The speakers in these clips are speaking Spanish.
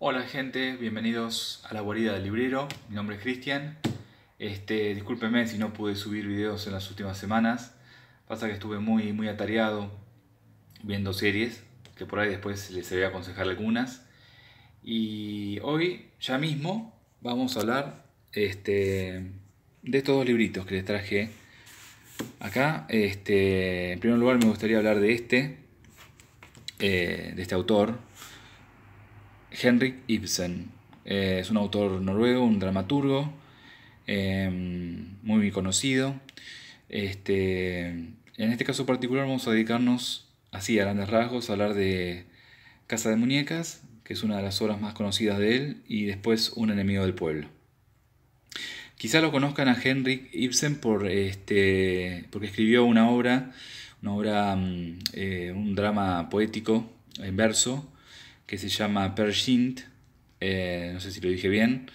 Hola gente, bienvenidos a la guarida del librero. Mi nombre es Cristian. Este, discúlpenme si no pude subir videos en las últimas semanas. Pasa que estuve muy, muy atareado viendo series, que por ahí después les voy a aconsejar algunas. Y hoy, ya mismo, vamos a hablar este, de estos dos libritos que les traje acá. Este, en primer lugar me gustaría hablar de este, eh, de este autor, Henrik Ibsen. Eh, es un autor noruego, un dramaturgo, em, muy conocido. Este, en este caso particular vamos a dedicarnos, así a grandes rasgos, a hablar de Casa de Muñecas, que es una de las obras más conocidas de él, y después Un enemigo del pueblo. Quizá lo conozcan a Henrik Ibsen por, este, porque escribió una obra, una obra, mm, eh, un drama poético en verso, que se llama Pershint, eh, no sé si lo dije bien,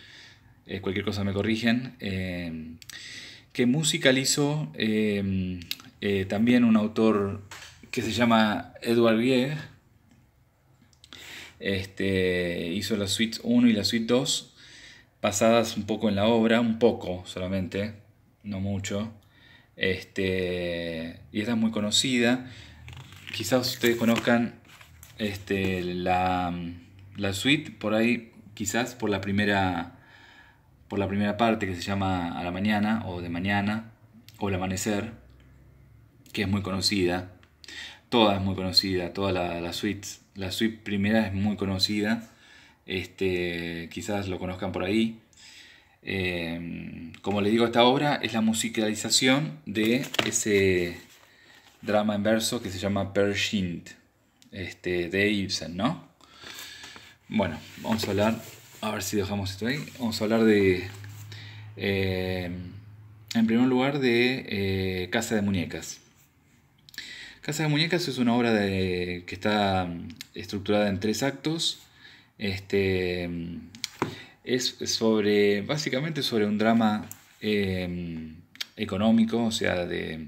eh, cualquier cosa me corrigen, eh, que musicalizó eh, también un autor que se llama Edward Grieg, este, hizo la suite 1 y la suite 2, basadas un poco en la obra, un poco solamente, no mucho, este, y esta es muy conocida, quizás ustedes conozcan este, la, suite por ahí, quizás por la primera por la primera parte que se llama A la mañana o de mañana o el amanecer, que es muy conocida. Toda es muy conocida, toda la, suite. La suite primera es muy conocida. Este, quizás lo conozcan por ahí. Eh, como les digo, esta obra es la musicalización de ese drama en verso que se llama Per este, de Ibsen, ¿no? Bueno, vamos a hablar, a ver si dejamos esto ahí, vamos a hablar de, eh, en primer lugar, de eh, Casa de Muñecas. Casa de Muñecas es una obra que está mm, estructurada en tres actos. Este, mm, es sobre, básicamente sobre un drama eh, mm, económico, o sea, de,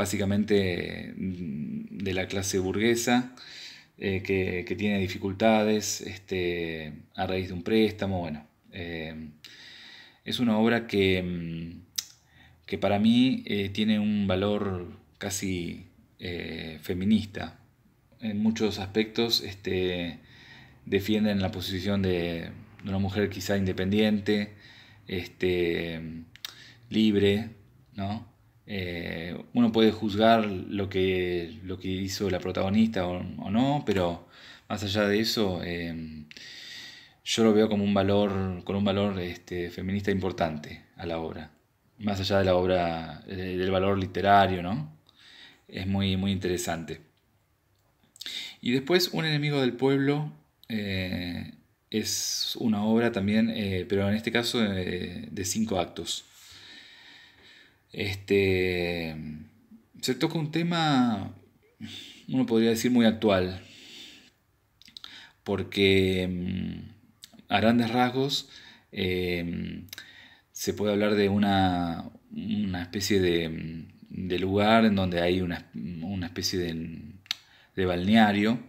básicamente mm, de la clase burguesa, eh, que, tiene dificultades este, a raíz de un préstamo. Bueno, eh, es una obra que, mm, que para mí eh, tiene un valor casi feminista. En muchos aspectos este, defienden la posición de, una mujer quizá independiente, este, libre, ¿no? Eh, uno puede juzgar lo que, lo que hizo la protagonista o, no, pero más allá de eso, em, yo lo veo como un valor, con un valor este, feminista importante a la obra. Más allá de la obra, eh, del valor literario, Es muy, muy interesante. Y después, Un enemigo del pueblo eh, es una obra también, pero en este caso de cinco actos. Este, se toca un tema, uno podría decir, muy actual, porque mm, a grandes rasgos em, se puede hablar de una, una especie de, mm, de, lugar en donde hay una, una especie de, de balneario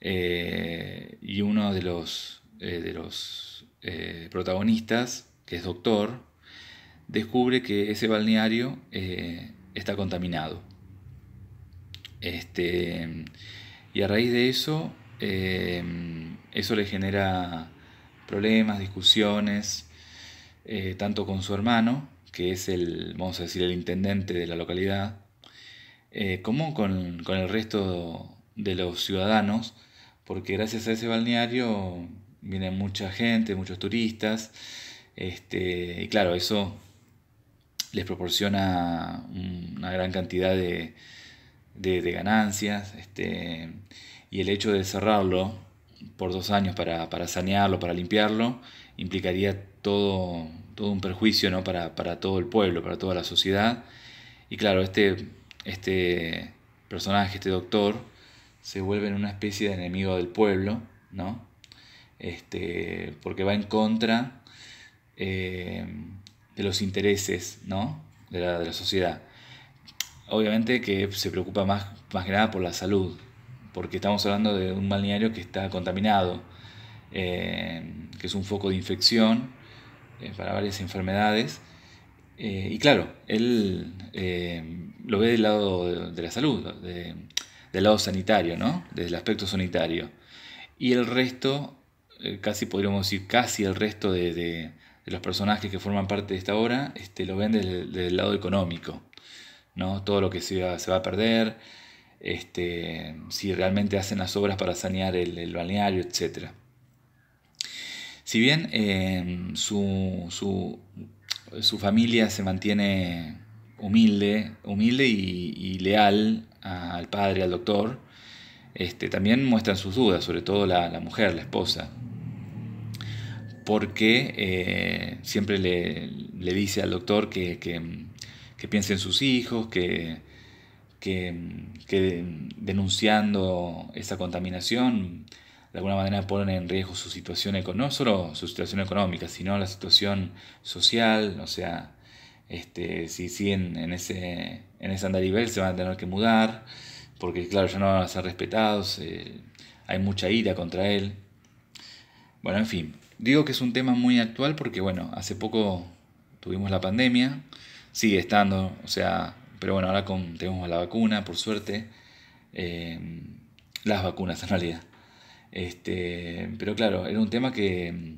eh, y uno de los, eh, de los eh, protagonistas, que es doctor, descubre que ese balneario eh, está contaminado. Este, y a raíz de eso, eh, eso le genera problemas, discusiones, eh, tanto con su hermano, que es el, vamos a decir, el intendente de la localidad, como con, el resto de los ciudadanos, porque gracias a ese balneario viene mucha gente, muchos turistas, este, y claro, eso les proporciona una gran cantidad de, ganancias. Este, y el hecho de cerrarlo por dos años para, sanearlo, para limpiarlo, implicaría todo, todo un perjuicio para, todo el pueblo, para toda la sociedad. Y claro, este, este personaje, este doctor, se vuelve en una especie de enemigo del pueblo, ¿no? Este, porque va en contra eh, de los intereses ¿no? de, la, sociedad. Obviamente que se preocupa más, más que nada por la salud, porque estamos hablando de un balneario que está contaminado, eh, que es un foco de infección eh, para varias enfermedades. Eh, y claro, él lo ve del lado de, la salud, del lado sanitario, ¿no? Desde el aspecto sanitario. Y el resto, casi podríamos decir, casi el resto de los personajes que forman parte de esta obra, este, lo ven desde, el lado económico, ¿no? Todo lo que se va, a perder, este, si realmente hacen las obras para sanear el, balneario, etc. Si bien eh, su, su, familia se mantiene humilde, humilde y, leal al padre, al doctor, este, también muestran sus dudas, sobre todo la, la mujer, la esposa, porque eh, siempre le, le, dice al doctor que, que, piense en sus hijos, que, denunciando esa contaminación de alguna manera ponen en riesgo su situación económica, no solo su situación económica, sino la situación social, o sea, este, si siguen en ese, en ese andarivel se van a tener que mudar, porque claro, ya no van a ser respetados, eh, hay mucha ira contra él. Bueno, en fin, Digo que es un tema muy actual porque, bueno, hace poco tuvimos la pandemia, sigue estando, o sea, pero bueno, ahora con, tenemos la vacuna, por suerte, eh, las vacunas en realidad. Este, pero claro, era un tema que,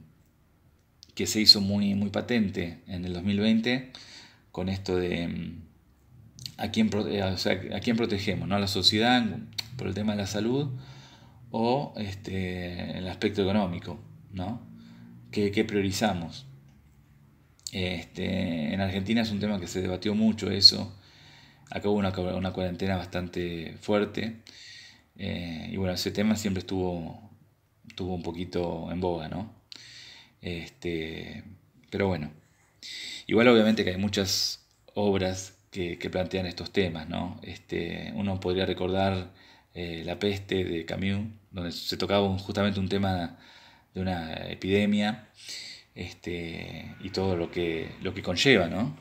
que se hizo muy, muy patente en el 2020 con esto de mm, a quién, eh, a quién protegemos, ¿no? A la sociedad por el tema de la salud o este, el aspecto económico, ¿no? que, priorizamos. Este, en Argentina es un tema que se debatió mucho eso. Acabó una, una cuarentena bastante fuerte. Eh, y bueno, ese tema siempre estuvo, un poquito en boga, ¿no? Este, pero bueno. Igual obviamente que hay muchas obras que, plantean estos temas, ¿no? Este, uno podría recordar eh, La peste de Camus, donde se tocaba justamente un tema de una epidemia este, y todo lo que, lo que conlleva, ¿no?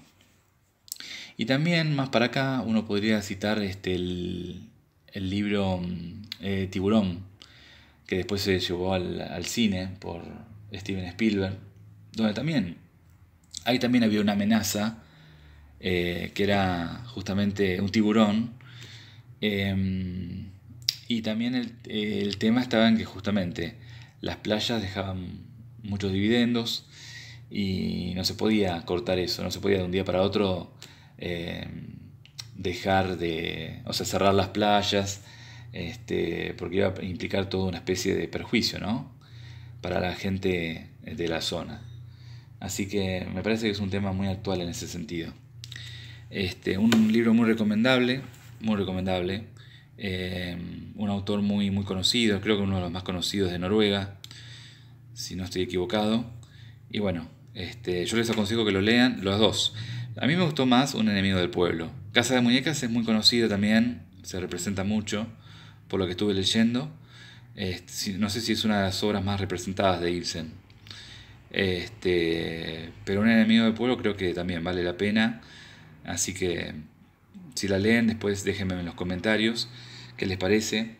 Y también más para acá uno podría citar este, el, libro mm, eh, Tiburón, que después se llevó al, cine por Steven Spielberg, donde también, ahí también había una amenaza, eh, que era justamente un tiburón, em, y también el, el, tema estaba en que justamente las playas dejaban muchos dividendos y no se podía cortar eso, no se podía de un día para otro eh, dejar de, o cerrar las playas, este, porque iba a implicar toda una especie de perjuicio, Para la gente de la zona. Así que me parece que es un tema muy actual en ese sentido. Este, un libro muy recomendable, muy recomendable. Eh, un autor muy, muy conocido, creo que uno de los más conocidos de Noruega, si no estoy equivocado. Y bueno, este, yo les aconsejo que lo lean los dos. A mí me gustó más Un enemigo del pueblo. Casa de Muñecas es muy conocida también, se representa mucho por lo que estuve leyendo. Este, no sé si es una de las obras más representadas de Ibsen. Este, pero Un enemigo del pueblo creo que también vale la pena. Así que si la leen después déjenme en los comentarios qué les parece.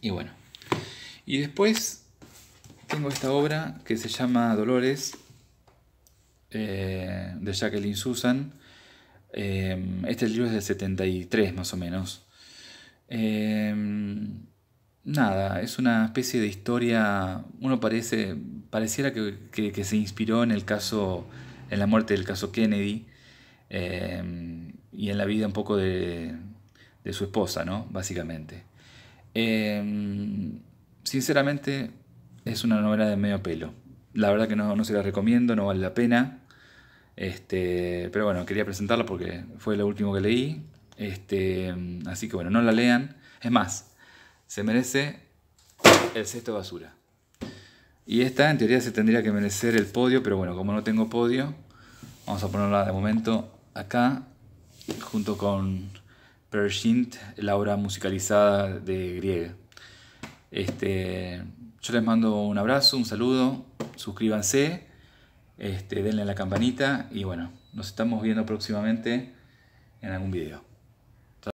Y bueno. Y después tengo esta obra que se llama Dolores eh, de Jacqueline Susan. Eh, este libro es del 73 más o menos. Eh, nada, es una especie de historia, uno parece, pareciera que, se inspiró en el caso, en la muerte del caso Kennedy y en la vida un poco de, de su esposa, ¿no? Básicamente. Em, sinceramente, es una novela de medio pelo. La verdad que no, se la recomiendo, no vale la pena. Este, pero bueno, quería presentarla porque fue lo último que leí. Este, así que bueno, no la lean. Es más, se merece el cesto de basura. Y esta en teoría se tendría que merecer el podio, pero bueno, como no tengo podio, vamos a ponerla de momento acá, junto con Pershint, la obra musicalizada de Grieg. Este, yo les mando un abrazo, un saludo, suscríbanse, este, denle a la campanita y bueno, nos estamos viendo próximamente en algún video.